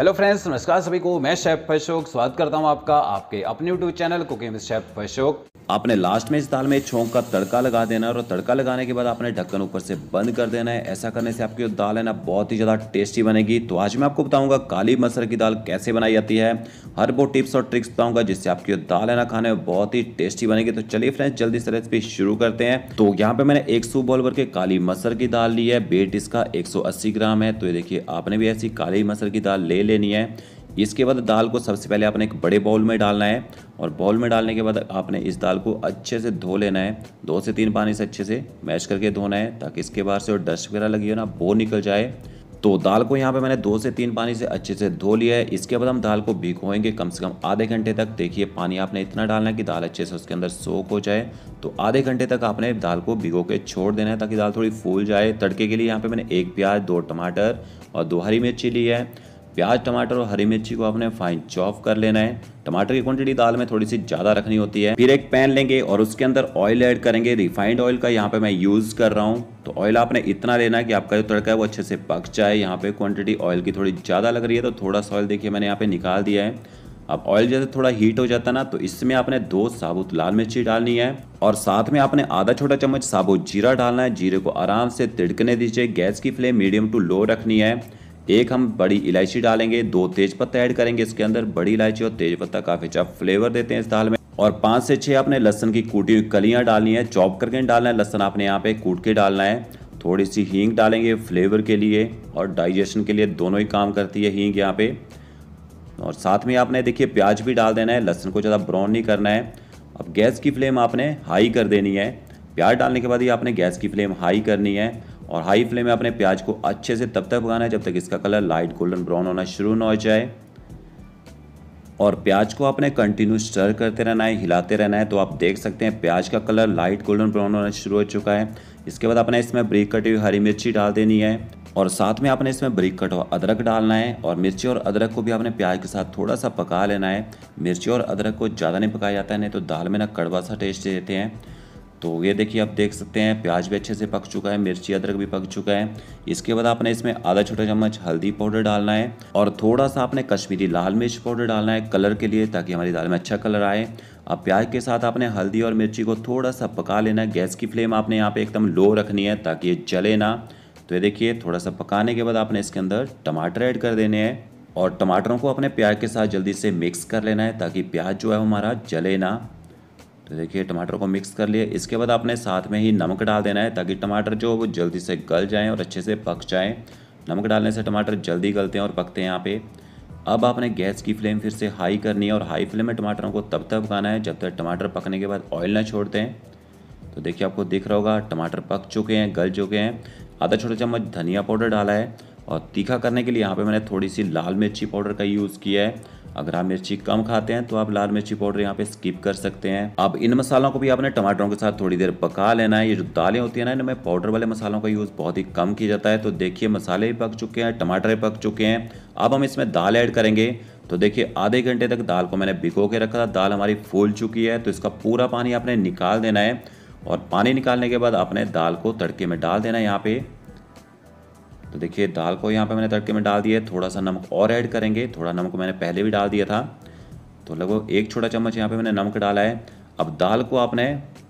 hello friends नमस्कार सभी को मैं शेफ अशोक स्वागत करता हूं आपका आपके अपने YouTube channel cooking chef Ashok आपने लास्ट में इस दाल में छोंक का तड़का लगा देना है और तड़का लगाने के बाद आपने ढक्कन ऊपर से बंद कर देना है ऐसा करने से आपकी दाल है ना बहुत ही ज़्यादा टेस्टी बनेगी तो आज मैं आपको बताऊंगा काली मसर की दाल कैसे बनाई जाती है हर वो टिप्स और ट्रिक्स बताऊंगा जिससे आपकी दाल है ना खाने में बहुत ही टेस्टी बनेगी तो चलिए फ्रेंड्स जल्दी से रेसिपी शुरू करते हैं तो यहाँ पर मैंने एक सौ बॉल भर के काली मसर की दाल ली है वेट इसका एक ग्राम है तो ये देखिए आपने भी ऐसी काली मसर की दाल ले लेनी है इसके बाद दाल को सबसे पहले आपने एक बड़े बाउल में डालना है और बॉल में डालने के बाद आपने इस दाल को अच्छे से धो लेना है दो से तीन पानी से अच्छे से मैश करके धोना है ताकि इसके बाहर से और डस्ट वगैरह लगी हो ना वो निकल जाए तो दाल को यहाँ पे मैंने दो से तीन पानी से अच्छे से धो लिया है इसके बाद हम दाल को भिगोएंगे कम से कम आधे घंटे तक देखिए पानी आपने इतना डालना है कि दाल अच्छे से उसके अंदर सोक हो जाए तो आधे घंटे तक आपने दाल को भिगो के छोड़ देना है ताकि दाल थोड़ी फूल जाए तड़के के लिए यहाँ पे मैंने एक प्याज दो टमाटर और दो हरी मिर्ची ली है प्याज टमाटर और हरी मिर्ची को आपने फाइन चॉप कर लेना है टमाटर की क्वांटिटी दाल में थोड़ी सी ज्यादा रखनी होती है फिर एक पैन लेंगे और उसके अंदर ऑयल ऐड करेंगे रिफाइंड ऑयल का यहाँ पे मैं यूज कर रहा हूँ तो ऑयल आपने इतना लेना है कि आपका जो तड़का है वो अच्छे से पक जाए यहाँ पे क्वांटिटी ऑयल की थोड़ी ज़्यादा लग रही है तो थोड़ा सा ऑयल देखिए मैंने यहाँ पे निकाल दिया है अब ऑयल जैसे थोड़ा हीट हो जाता ना तो इसमें आपने दो साबुत लाल मिर्ची डालनी है और साथ में आपने आधा छोटा चम्मच साबुत जीरा डालना है जीरे को आराम से तिड़कने दीजिए गैस की फ्लेम मीडियम टू लो रखनी है एक हम बड़ी इलायची डालेंगे दो तेज पत्ता ऐड करेंगे इसके अंदर बड़ी इलायची और तेज पत्ता काफी अच्छा फ्लेवर देते हैं इस दाल में और पाँच से छः आपने लहसन की कूटी हुई कलियाँ डालनी है चॉप करके डालना है लहसन आपने यहाँ पे कूट के डालना है थोड़ी सी हींग डालेंगे फ्लेवर के लिए और डाइजेशन के लिए दोनों ही काम करती है हींग यहाँ पे और साथ में आपने देखिए प्याज भी डाल देना है लहसन को ज़्यादा ब्राउन नहीं करना है अब गैस की फ्लेम आपने हाई कर देनी है प्याज डालने के बाद ही आपने गैस की फ्लेम हाई करनी है और हाई फ्लेम में अपने प्याज को अच्छे से तब तक पकाना है जब तक इसका कलर लाइट गोल्डन ब्राउन होना शुरू ना हो जाए और प्याज को आपने कंटिन्यू स्टर करते रहना है हिलाते रहना है तो आप देख सकते हैं प्याज का कलर लाइट गोल्डन ब्राउन होना शुरू हो चुका है इसके बाद आपने इसमें ब्रीक कटी हुई हरी मिर्ची डाल देनी है और साथ में आपने इसमें ब्रीक कट हुआ अदरक डालना है और मिर्ची और अदरक को भी आपने प्याज के साथ थोड़ा सा पका लेना है मिर्ची और अदरक को ज़्यादा नहीं पकाया जाता है नहीं तो दाल में ना कड़वा सा टेस्ट देते हैं तो ये देखिए आप देख सकते हैं प्याज भी अच्छे से पक चुका है मिर्ची अदरक भी पक चुका है इसके बाद आपने इसमें आधा छोटा चम्मच हल्दी पाउडर डालना है और थोड़ा सा आपने कश्मीरी लाल मिर्च पाउडर डालना है कलर के लिए ताकि हमारी दाल में अच्छा कलर आए अब प्याज के साथ आपने हल्दी और मिर्ची को थोड़ा सा पका लेना है गैस की फ्लेम आपने यहाँ पर एकदम लो रखनी है ताकि ये जले ना तो ये देखिए थोड़ा सा पकाने के बाद आपने इसके अंदर टमाटर ऐड कर देने हैं और टमाटरों को अपने प्याज के साथ जल्दी से मिक्स कर लेना है ताकि प्याज जो है हमारा जले ना तो देखिए टमाटर को मिक्स कर लिए इसके बाद आपने साथ में ही नमक डाल देना है ताकि टमाटर जो वो जल्दी से गल जाएँ और अच्छे से पक जाएँ नमक डालने से टमाटर जल्दी गलते हैं और पकते हैं यहाँ पे अब आपने गैस की फ्लेम फिर से हाई करनी है और हाई फ्लेम में टमाटरों को तब तक पकाना है जब तक टमाटर पकने के बाद ऑयल ना छोड़ते हैं तो देखिए आपको दिख रहा होगा टमाटर पक चुके हैं गल चुके हैं आधा छोटा चम्मच धनिया पाउडर डाला है और तीखा करने के लिए यहाँ पे मैंने थोड़ी सी लाल मिर्ची पाउडर का यूज़ किया है अगर आप मिर्ची कम खाते हैं तो आप लाल मिर्ची पाउडर यहाँ पे स्किप कर सकते हैं अब इन मसालों को भी आपने टमाटरों के साथ थोड़ी देर पका लेना है ये जो दालें होती है ना इनमें पाउडर वाले मसालों का यूज़ बहुत ही कम किया जाता है तो देखिए मसाले भी पक चुके हैं टमाटर भी पक चुके हैं अब हम इसमें दाल ऐड करेंगे तो देखिए आधे घंटे तक दाल को मैंने भिगो के रखा था दाल हमारी फूल चुकी है तो इसका पूरा पानी आपने निकाल देना है और पानी निकालने के बाद आपने दाल को तड़के में डाल देना है यहाँ पे तो देखिए दाल को यहाँ पे मैंने तड़के में डाल दिया थोड़ा सा नमक और ऐड करेंगे थोड़ा नमक मैंने पहले भी डाल दिया था तो लगभग एक छोटा चम्मच यहाँ पे मैंने नमक डाला है अब दाल को आपने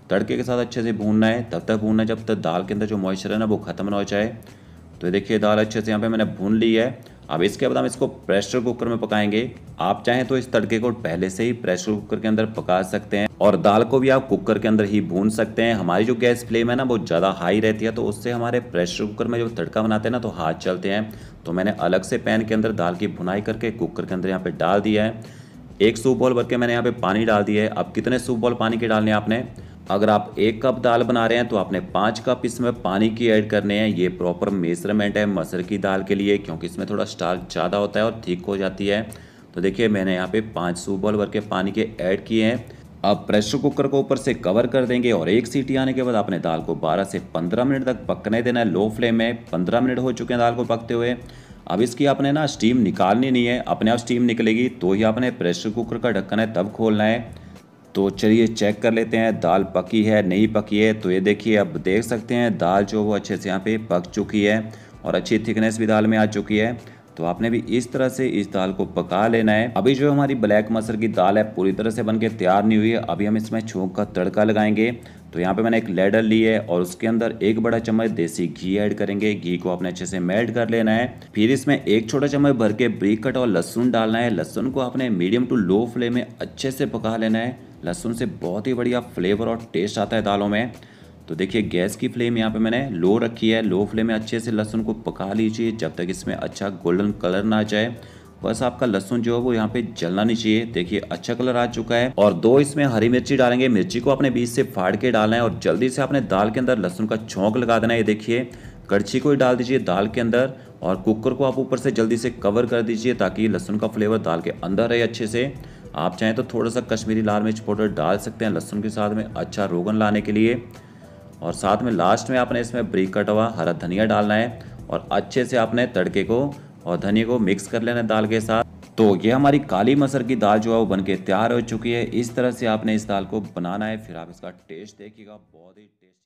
तड़के के साथ अच्छे से भूनना है तब तक भूनना जब तक दाल के अंदर जो मॉइस्चर है ना वो ख़त्म ना हो जाए तो देखिए दाल अच्छे से यहाँ पे मैंने भून ली है अब इसके बाद हम इसको प्रेशर कुकर में पकाएंगे आप चाहें तो इस तड़के को पहले से ही प्रेशर कुकर के अंदर पका सकते हैं और दाल को भी आप कुकर के अंदर ही भून सकते हैं हमारी जो गैस फ्लेम है ना वो ज़्यादा हाई रहती है तो उससे हमारे प्रेशर कुकर में जो तड़का बनाते हैं ना तो हाथ चलते हैं तो मैंने अलग से पैन के अंदर दाल की भुनाई करके कुकर के अंदर यहाँ पर डाल दिया है एक सूप बॉल भर के मैंने यहाँ पे पानी डाल दिया है अब कितने सूप बॉल पानी के डालने आपने अगर आप एक कप दाल बना रहे हैं तो आपने पाँच कप इसमें पानी की ऐड करने हैं ये प्रॉपर मेजरमेंट है मसर की दाल के लिए क्योंकि इसमें थोड़ा स्टार्क ज़्यादा होता है और ठीक हो जाती है तो देखिए मैंने यहाँ पे पाँच सूबल भर के पानी के ऐड किए हैं अब प्रेशर कुकर को ऊपर से कवर कर देंगे और एक सीटी आने के बाद आपने दाल को बारह से पंद्रह मिनट तक पकने देना है लो फ्लेम में पंद्रह मिनट हो चुके हैं दाल को पकते हुए अब इसकी आपने ना स्टीम निकालनी नहीं है अपने आप स्टीम निकलेगी तो ही आपने प्रेशर कुकर का ढक्कन है तब खोलना है तो चलिए चेक कर लेते हैं दाल पकी है नहीं पकी है तो ये देखिए अब देख सकते हैं दाल जो वो अच्छे से यहाँ पे पक चुकी है और अच्छी थिकनेस भी दाल में आ चुकी है तो आपने भी इस तरह से इस दाल को पका लेना है अभी जो हमारी ब्लैक मसर की दाल है पूरी तरह से बनके तैयार नहीं हुई है अभी हम इसमें छोंक का तड़का लगाएंगे तो यहाँ पे मैंने एक लेडर ली है और उसके अंदर एक बड़ा चम्मच देसी घी ऐड करेंगे घी को आपने अच्छे से मेल्ट कर लेना है फिर इसमें एक छोटा चम्मच भर के ब्रिक कट और लहसुन डालना है लहसुन को आपने मीडियम टू लो फ्लेम में अच्छे से पका लेना है लहसुन से बहुत ही बढ़िया फ्लेवर और टेस्ट आता है दालों में तो देखिए गैस की फ्लेम यहाँ पे मैंने लो रखी है लो फ्लेम में अच्छे से लहसुन को पका लीजिए जब तक इसमें अच्छा गोल्डन कलर ना आ जाए बस आपका लहसुन जो है वो यहाँ पे जलना नहीं चाहिए देखिए अच्छा कलर आ चुका है और दो इसमें हरी मिर्ची डालेंगे मिर्ची को अपने बीच से फाड़ के डालना है और जल्दी से आपने दाल के अंदर लहसुन का छोंक लगा देना है ये देखिए कड़छी को ही डाल दीजिए दाल के अंदर और कुकर को आप ऊपर से जल्दी से कवर कर दीजिए ताकि लहसुन का फ्लेवर दाल के अंदर रहे अच्छे से आप चाहें तो थोड़ा सा कश्मीरी लाल मिर्च पाउडर डाल सकते हैं लहसुन के साथ में अच्छा रोगन लाने के लिए और साथ में लास्ट में आपने इसमें ब्रीक कटा हुआ हरा धनिया डालना है और अच्छे से आपने तड़के को और धनिया को मिक्स कर लेना है दाल के साथ तो ये हमारी काली मसर की दाल जो है वो बन के तैयार हो चुकी है इस तरह से आपने इस दाल को बनाना है फिर आप इसका टेस्ट देखिएगा बहुत ही टेस्ट